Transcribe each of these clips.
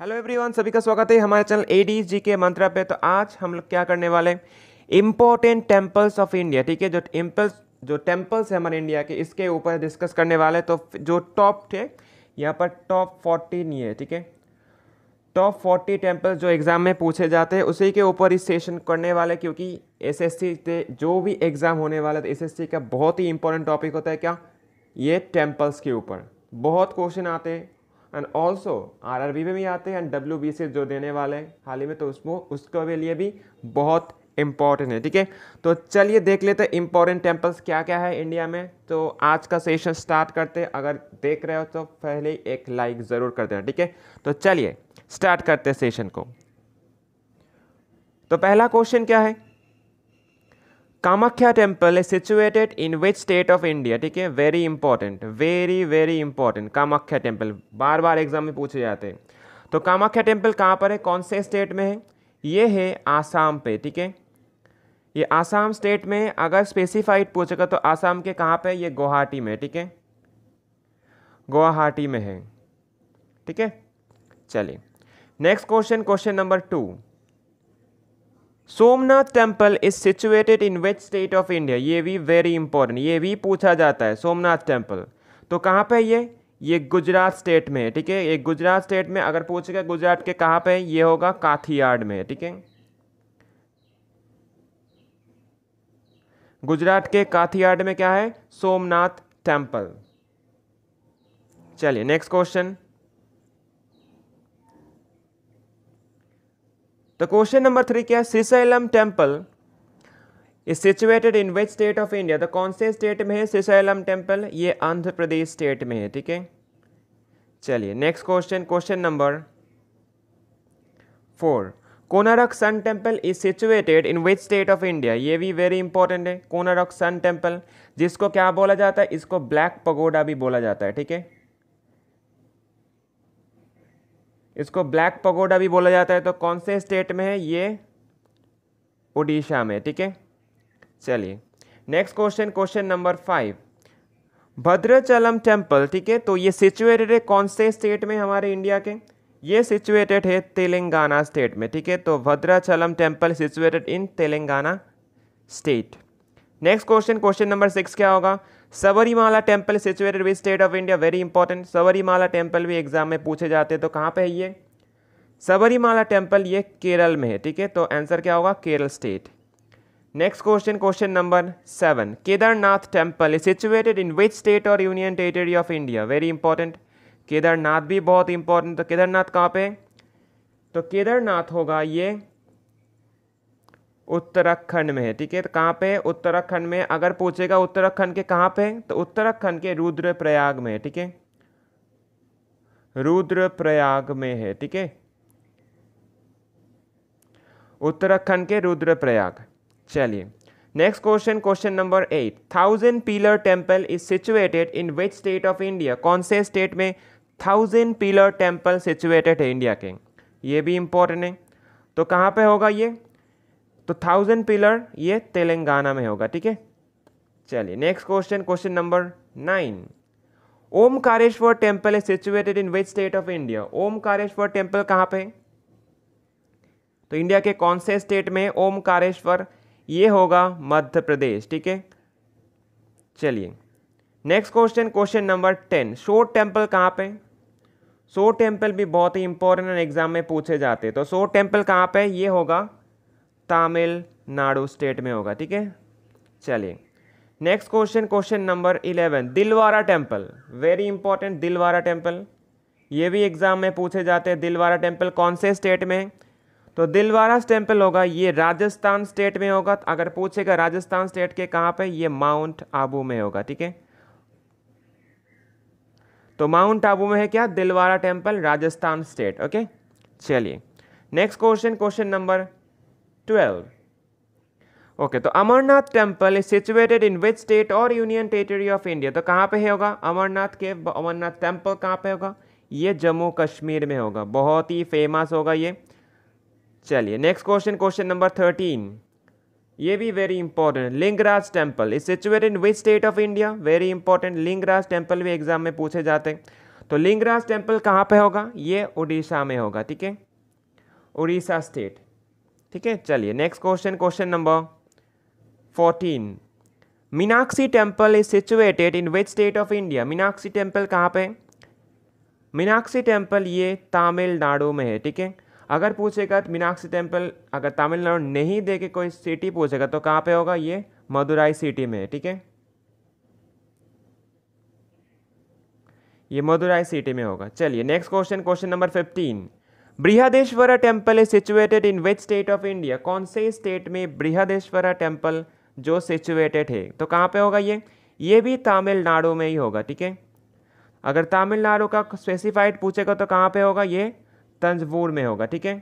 Hello everyone सभी का स्वागत है हमारे चैनल ए जी के मंत्रा पे तो आज हम लोग क्या करने वाले इम्पोर्टेंट टेम्पल्स ऑफ इंडिया ठीक है जो टेम्पल्स जो टेम्पल्स है हमारे इंडिया के इसके ऊपर डिस्कस करने वाले तो जो टॉप थे यहाँ पर टॉप फोर्टीन ये ठीक है टॉप फोर्टी टेम्पल्स जो एग्ज़ाम में पूछे जाते हैं उसी के ऊपर इस सेशन करने वाले क्योंकि एस एस जो भी एग्ज़ाम होने वाला था तो एस का बहुत ही इंपॉर्टेंट टॉपिक होता है क्या ये टेम्पल्स के ऊपर बहुत क्वेश्चन आते हैं and also R R B में भी आते हैं एंड डब्ल्यू बी सी जो देने वाले हैं हाल ही में तो उसको उसके लिए भी बहुत इंपॉर्टेंट है ठीक है तो चलिए देख लेते हैं इंपॉर्टेंट टेम्पल्स क्या क्या है इंडिया में तो आज का सेशन स्टार्ट करते हैं अगर देख रहे हो तो पहले एक लाइक ज़रूर कर देना ठीक है तो चलिए स्टार्ट करते हैं सेशन को तो पहला क्वेश्चन क्या है Kamakhya temple is situated in which state of India ठीक है very important very very important Kamakhya temple बार बार एग्जाम में पूछे जाते हैं तो कामाख्या टेम्पल कहाँ पर है कौन से स्टेट में है ये है आसाम पे ठीक है ये आसाम स्टेट में अगर स्पेसिफाइड पूछेगा तो आसाम के कहाँ पे ये गुवाहाटी में ठीक है गुवाहाटी में है ठीक है चलिए next question question number two Somnath temple is situated in which state of India ये भी वेरी इंपॉर्टेंट ये भी पूछा जाता है सोमनाथ टेम्पल तो कहाँ पे ये ये गुजरात स्टेट में है ठीक है ये गुजरात स्टेट में अगर पूछेगा गुजरात के कहाँ पे ये होगा काथियाड में ठीक है गुजरात के काथियाड में क्या है सोमनाथ टेम्पल चलिए नेक्स्ट क्वेश्चन तो क्वेश्चन नंबर थ्री क्या है Srisailam temple is situated in which state of India तो कौन से स्टेट में है श्रीशैलम टेम्पल ये आंध्र प्रदेश स्टेट में है ठीक है चलिए next question question number four Konark sun temple is situated in which state of India ये भी वेरी इंपॉर्टेंट है कोनारक सन टेम्पल जिसको क्या बोला जाता है इसको ब्लैक पगोडा भी बोला जाता है ठीक है इसको ब्लैक पगोडा भी बोला जाता है तो कौन से स्टेट में है ये उड़ीसा में ठीक है चलिए next question question number five Bhadrachalam temple ठीक है तो ये सिचुएटेड है कौन से स्टेट में हमारे इंडिया के ये सिचुएटेड है तेलंगाना स्टेट में ठीक है तो Bhadrachalam temple situated in Telangana state next question question number six क्या होगा Sabarimala temple situated with state of India very important Sabarimala temple भी एग्जाम में पूछे जाते हैं तो कहाँ पे है ये सबरीमाला टेम्पल ये केरल में है ठीक है तो आंसर क्या होगा Kerala state next question question number seven Kedarnath temple is situated in which state और union territory of India very important Kedarnath भी बहुत इंपॉर्टेंट तो केदारनाथ कहाँ पे है तो केदारनाथ होगा ये उत्तराखंड में है ठीक है तो कहाँ पे उत्तराखंड में अगर पूछेगा उत्तराखंड के कहाँ पे तो उत्तराखंड के रुद्रप्रयाग में है ठीक है रुद्रप्रयाग में है ठीक है उत्तराखंड के रुद्रप्रयाग चलिए next question question number eight thousand pillar temple is situated in which state of India कौन से स्टेट में थाउजेंड पिलर टेम्पल सिचुएटेड है इंडिया के ये भी इंपॉर्टेंट है तो कहाँ पे होगा ये तो थाउजेंड पिलर ये तेलंगाना में होगा ठीक है चलिए next question question number nine Omkareshwar temple is situated in which state of India Omkareshwar temple कहाँ पे तो इंडिया के कौन से स्टेट में ओमकारेश्वर ये होगा मध्य प्रदेश ठीक है चलिए next question question number ten shore temple कहाँ पे सो टेम्पल भी बहुत ही इंपॉर्टेंट एग्जाम में पूछे जाते हैं तो सो टेम्पल कहाँ पे ये होगा तमिलनाडु स्टेट में होगा ठीक है चलिए next question question number eleven Dilwara temple very important Dilwara temple ये भी एग्जाम में पूछे जाते हैं दिलवारा टेम्पल कौन से स्टेट में तो दिलवारा टेम्पल होगा ये राजस्थान स्टेट में होगा अगर पूछेगा राजस्थान स्टेट के कहाँ पे ये माउंट आबू में होगा ठीक है तो माउंट आबू में है क्या Dilwara temple Rajasthan state okay चलिए next question question number 12. Okay तो Amarnath temple is situated in which state और यूनियन टेरिटरी ऑफ इंडिया तो कहाँ पे होगा अमरनाथ के अमरनाथ टेम्पल कहाँ पे होगा ये जम्मू कश्मीर में होगा बहुत ही फेमस होगा ये चलिए next question question number thirteen ये भी very important Lingaraj temple is situated in which state of India very important Lingaraj temple भी एग्जाम में पूछे जाते हैं तो लिंगराज टेम्पल कहाँ पे होगा ये उड़ीसा में होगा ठीक है उड़ीसा स्टेट ठीक है चलिए next question question number fourteen Meenakshi temple is situated in which state of India Meenakshi temple कहाँ पे मीनाक्षी टेम्पल ये तमिलनाडु में है ठीक है अगर पूछेगा तो मीनाक्षी टेम्पल अगर तमिलनाडु नहीं दे के कोई सिटी पूछेगा तो कहाँ पे होगा ये मदुराई सिटी में है ठीक है ये मदुराई सिटी में होगा चलिए next question question number fifteen Brihadeeswara temple is situated in which state of India कौन से स्टेट में बृहदेश्वरा टेम्पल जो सिचुएटेड है तो कहाँ पे होगा ये ये भी तमिलनाडु में ही होगा ठीक है अगर तमिलनाडु का स्पेसिफाइड पूछेगा तो कहाँ पे होगा ये तंजवूर में होगा ठीक है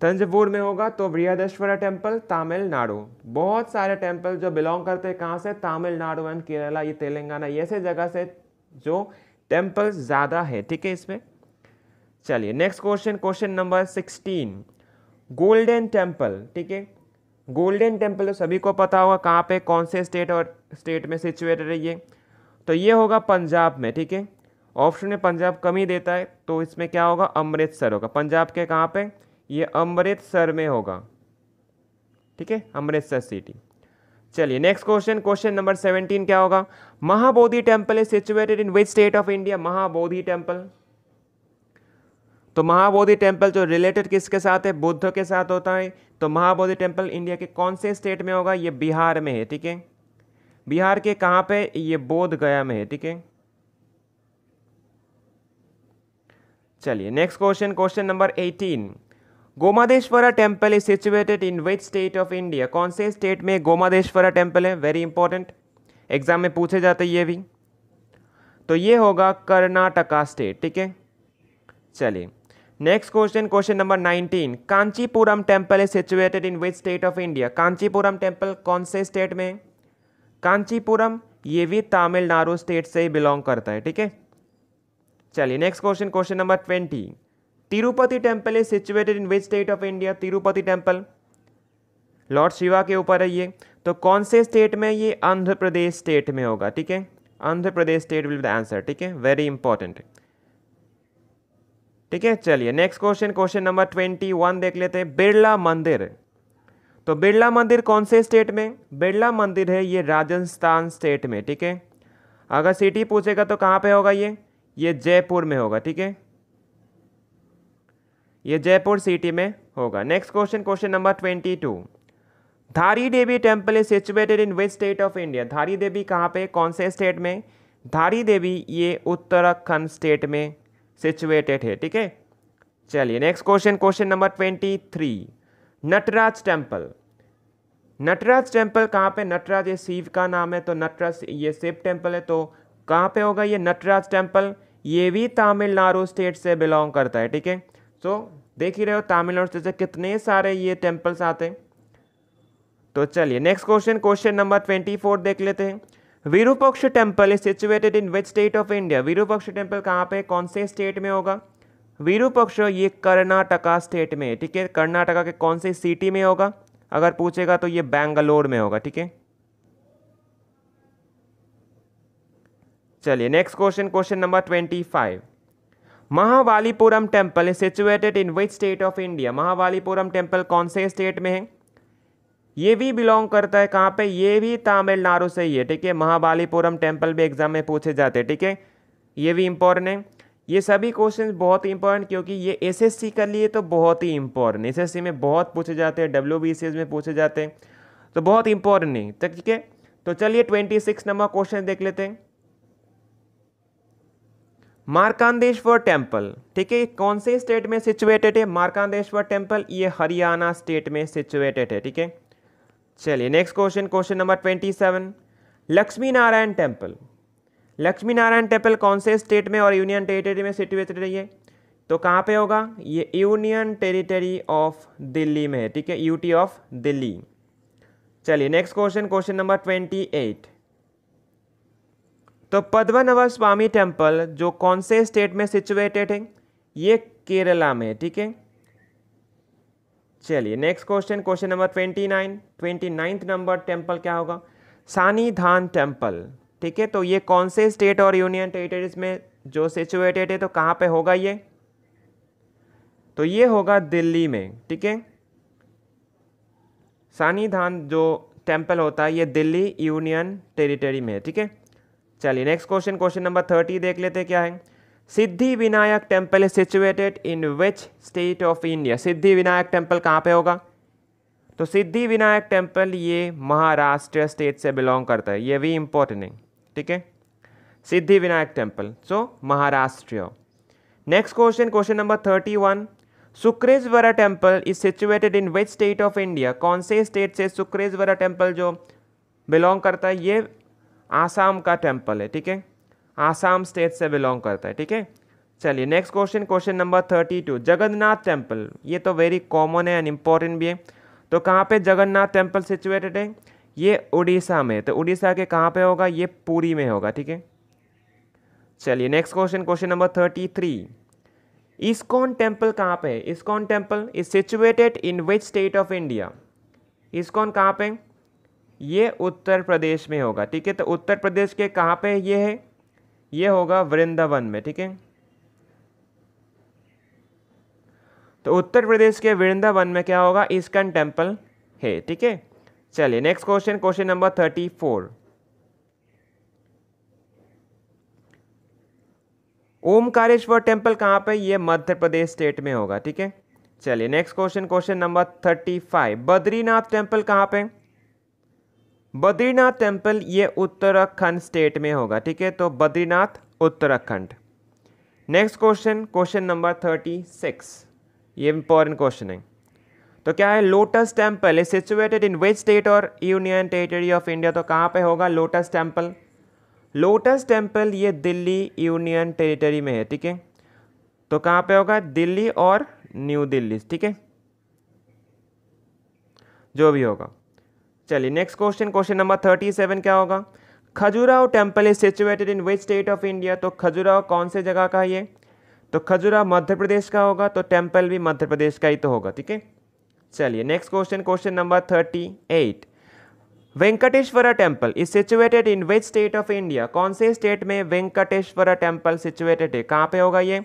तंजवूर में होगा तो बृहदेश्वरा टेम्पल तमिलनाडु बहुत सारे टेम्पल जो बिलोंग करते हैं कहाँ से तमिलनाडु एंड केरला ये तेलंगाना ऐसे जगह से जो टेम्पल्स ज़्यादा है ठीक है इसमें चलिए next question question number sixteen golden temple ठीक है गोल्डन टेम्पल तो सभी को पता होगा कहाँ पे कौन से स्टेट और स्टेट में सिचुएटेड है ये तो ये होगा पंजाब में ठीक है ऑप्शन में पंजाब कम ही देता है तो इसमें क्या होगा अमृतसर होगा पंजाब के कहाँ पे ये अमृतसर में होगा ठीक है अमृतसर सिटी चलिए next question question number seventeen क्या होगा Mahabodhi temple is situated in which state of India Mahabodhi temple तो महाबोधि टेम्पल जो रिलेटेड किसके साथ है बुद्ध के साथ होता है तो महाबोधि टेम्पल इंडिया के कौन से स्टेट में होगा ये बिहार में है ठीक है बिहार के कहाँ पे ये बोध गया में है ठीक है चलिए next question question number eighteen Gommateshwara temple is situated in which state of India कौन से स्टेट में गोमादेश्वरा टेम्पल है वेरी इंपॉर्टेंट एग्जाम में पूछे जाते ये भी तो ये होगा कर्नाटका स्टेट ठीक है चलिए next question question number nineteen Kanchipuram temple is situated in which state of India Kanchipuram temple कौन से स्टेट में कांचीपुरम ये भी तमिलनाडु स्टेट से ही बिलोंग करता है ठीक है चलिए next question question number twenty Tirupati temple is situated in which state of India Tirupati temple lord Shiva के ऊपर है ये तो कौन से स्टेट में ये आंध्र प्रदेश स्टेट में होगा ठीक है Andhra Pradesh state will the answer ठीक है वेरी इंपॉर्टेंट ठीक है चलिए next question question number twenty one देख लेते हैं बिरला मंदिर तो बिरला मंदिर कौन से स्टेट में बिरला मंदिर है ये राजस्थान स्टेट में ठीक है अगर सिटी पूछेगा तो कहाँ पे होगा ये ये जयपुर में होगा ठीक है ये जयपुर सिटी में होगा next question question number twenty two Dhari Devi temple is situated in which state of India Dhari Devi कहाँ पे कौन से स्टेट में धारी देवी ये उत्तराखंड स्टेट में सिचुएटेड है ठीक है चलिए next question question number twenty three Nataraja temple Nataraja temple कहाँ पे नटराज ये शिव का नाम है तो नटराज ये शिव टेम्पल है तो कहाँ पे होगा ये नटराज टेम्पल ये भी तमिलनाडु स्टेट से बिलोंग करता है ठीक है तो देख ही रहे हो तमिलनाडु से कितने सारे ये टेम्पल्स आते हैं तो चलिए next question question number twenty four देख लेते हैं Virupaksha temple is situated in which state of India Virupaksha temple कहाँ पे कौन से स्टेट में होगा विरूपक्ष ये कर्नाटका स्टेट में है ठीक है कर्नाटका के कौन से सिटी में होगा अगर पूछेगा तो ये बेंगलोर में होगा ठीक है चलिए next question question number twenty five Mahabalipuram temple is situated in which state of India Mahabalipuram temple कौन से स्टेट में है ये भी बिलोंग करता है कहाँ पे ये भी तमिलनाडु से ही है ठीक है महाबालीपुरम टेम्पल भी एग्जाम में पूछे जाते हैं ठीक है ये भी इम्पोर्टेंट है ये सभी क्वेश्चन बहुत ही इंपॉर्टेंट क्योंकि ये एस एस सी कर लिए तो बहुत ही इंपॉर्टेंट सी में बहुत पूछे जाते हैं डब्ल्यू में पूछे जाते हैं तो बहुत इंपॉर्टेंट है ठीक है तो चलिए ट्वेंटी सिक्स नंबर क्वेश्चन देख लेते हैं मार्कांदेश्वर टेम्पल ठीक है कौन से स्टेट में सिचुएटेड है मार्कांदेश्वर टेम्पल ये हरियाणा स्टेट में सिचुएटेड है ठीक है चलिए next question question number twenty seven Lakshmi Narayan temple Lakshmi Narayan temple कौन से स्टेट में और यूनियन टेरिटरी में सिचुएटेड है तो कहाँ पे होगा ये यूनियन टेरिटरी ऑफ दिल्ली में है ठीक है यूटी ऑफ दिल्ली चलिए next question question number twenty eight तो पद्मनाभा स्वामी टेम्पल जो कौन से स्टेट में सिचुएटेड है ये केरला में ठीक है चलिए next question question number twenty nine twenty ninth number temple क्या होगा सानी धान टेम्पल ठीक है तो ये कौन से स्टेट और यूनियन टेरिटरीज में जो सिचुएटेड है तो कहाँ पे होगा ये तो ये होगा दिल्ली में ठीक है सानी धान जो टेम्पल होता है ये दिल्ली यूनियन टेरिटरी में ठीक है चलिए next question question number thirty देख लेते क्या है Siddhi Vinayak temple is situated in which state of India Siddhi Vinayak temple कहाँ पे होगा तो सिद्धि विनायक टेम्पल ये महाराष्ट्र स्टेट से बिलोंग करता है ये भी इम्पोर्टेंट है ठीक है Siddhi Vinayak temple so Maharashtra next question question number thirty one सुक्रेजवरा temple is situated in which state of India कौन से स्टेट से सुक्रेजवरा टेम्पल जो बिलोंग करता है ये आसाम का टेम्पल है ठीक है आसाम स्टेट से बिलोंग करता है ठीक है चलिए next question question number thirty two Jagannath temple ये तो वेरी कॉमन है एंड इम्पॉर्टेंट भी है तो कहाँ पे जगन्नाथ टेम्पल सिचुएटेड है ये उड़ीसा में तो उड़ीसा के कहाँ पे होगा ये पूरी में होगा ठीक है चलिए next question question number thirty three ISKCON temple कहाँ पे है ISKCON temple is situated in which state of India ISKCON कहाँ पे ये उत्तर प्रदेश में होगा ठीक है तो उत्तर प्रदेश के कहाँ पे ये है ये होगा वृंदावन में ठीक है तो उत्तर प्रदेश के वृंदावन में क्या होगा इसकन टेम्पल है ठीक है चलिए next question question number thirty four Omkareshwar temple कहाँ पे ये मध्य प्रदेश स्टेट में होगा ठीक है चलिए next question question number thirty five Badrinath temple कहाँ पे बद्रीनाथ टेम्पल ये उत्तराखंड स्टेट में होगा ठीक है तो Badrinath Uttarakhand next question question number thirty six ये इंपॉर्टेंट क्वेश्चन है तो क्या है lotus temple is situated in which state और यूनियन टेरिटरी ऑफ इंडिया तो कहाँ पे होगा लोटस टेम्पल लोटस टेम्पल ये दिल्ली यूनियन टेरिटरी में है ठीक है तो कहाँ पे होगा दिल्ली और न्यू दिल्ली ठीक है जो भी होगा चलिए next question question number thirty seven क्या होगा Khajuraho temple is situated in which state of India तो खजुराहो कौन से जगह का है ये तो खजुराहो मध्य प्रदेश का होगा तो टेम्पल भी मध्य प्रदेश का ही तो होगा ठीक है चलिए next question question number thirty eight Venkateswara temple is situated in which state of India कौन से स्टेट में वेंकटेश्वरा टेम्पल सिचुएटेड है कहाँ पे होगा ये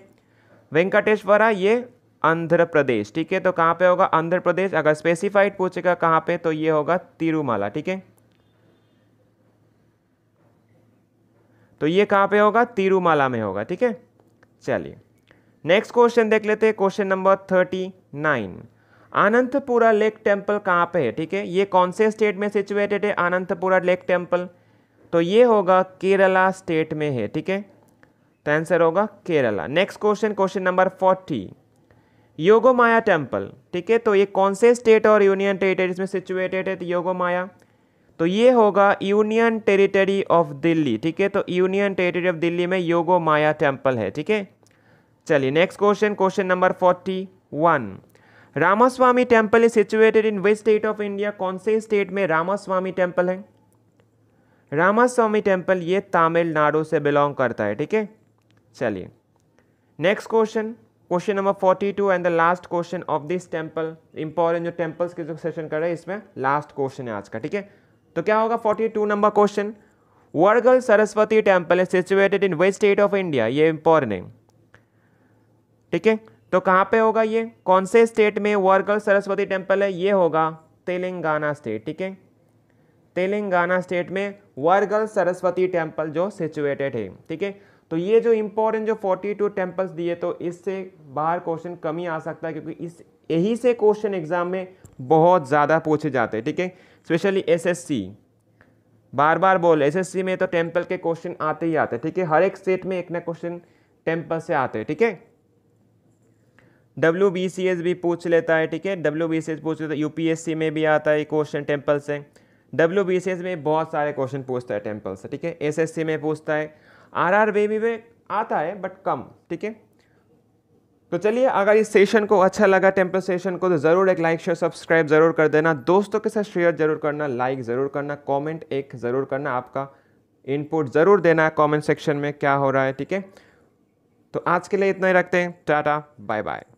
वेंकटेश्वरा ये आंध्र प्रदेश ठीक है तो कहाँ पे होगा आंध्र प्रदेश अगर स्पेसिफाइड पूछेगा कहाँ पे तो ये होगा तिरुमाला ठीक है तो ये कहाँ पे होगा तिरुमाला में होगा ठीक है चलिए नेक्स्ट क्वेश्चन देख लेते हैं question number thirty nine Ananthapura lake temple कहाँ पे है ठीक है ये कौन से स्टेट में सिचुएटेड है अनंतपुरा लेक टेम्पल तो ये होगा केरला स्टेट में है ठीक है तो आंसर होगा Kerala next question question number forty Yogamaya temple ठीक है तो ये कौन से स्टेट और यूनियन टेरिटरी में सिचुएटेड है तो योगोमाया तो ये होगा यूनियन टेरिटरी ऑफ दिल्ली ठीक है तो यूनियन टेरिटरी ऑफ दिल्ली में योगो माया टेम्पल है ठीक है चलिए next question question number forty one Ramaswamy temple is situated in which state of India कौन से स्टेट में रामास्वामी टेम्पल है रामास्वामी टेम्पल ये तमिलनाडु से बिलोंग करता है ठीक है चलिए next question question number forty two and the last question of this temple important जो टेंपल्स के जो सेशन कर रहे हैं इसमें लास्ट क्वेश्चन है आज का ठीक है तो क्या होगा forty two number question Warangal Saraswati temple is situated in west state of India ये इंपॉर्टेंट है ठीक है तो कहाँ पे होगा ये कौन से स्टेट में वर्गल सरस्वती टेम्पल है ये होगा तेलंगाना स्टेट ठीक है तेलंगाना स्टेट में वर्गल सरस्वती टेम्पल जो सिचुएटेड है ठीक है तो ये जो इम्पोर्टेंट जो 42 टेम्पल्स दिए तो इससे बाहर क्वेश्चन कम ही आ सकता है क्योंकि इस यही से क्वेश्चन एग्जाम में बहुत ज़्यादा पूछे जाते हैं ठीक है स्पेशली एसएससी बार बार बोल एसएससी में तो टेम्पल के क्वेश्चन आते ही आते हैं ठीक है हर एक स्टेट में एक ना क्वेश्चन टेम्पल से आते हैं ठीक है डब्ल्यू बी सी एस भी पूछ लेता है ठीक है डब्ल्यू बी सी एस पूछ लेता है यू पी एस सी में भी आता है क्वेश्चन टेम्पल से डब्ल्यू बी सी एस में बहुत सारे क्वेश्चन पूछता है टेम्पल से ठीक है एस एस सी में पूछता है आर आर बेबी में आता है बट कम ठीक है तो चलिए अगर इस सेशन को अच्छा लगा टेम्पल सेशन को तो ज़रूर एक लाइक शेयर सब्सक्राइब ज़रूर कर देना दोस्तों के साथ शेयर ज़रूर करना लाइक ज़रूर करना कमेंट एक ज़रूर करना आपका इनपुट ज़रूर देना है कॉमेंट सेक्शन में क्या हो रहा है ठीक है तो आज के लिए इतना ही रखते हैं टाटा बाय बाय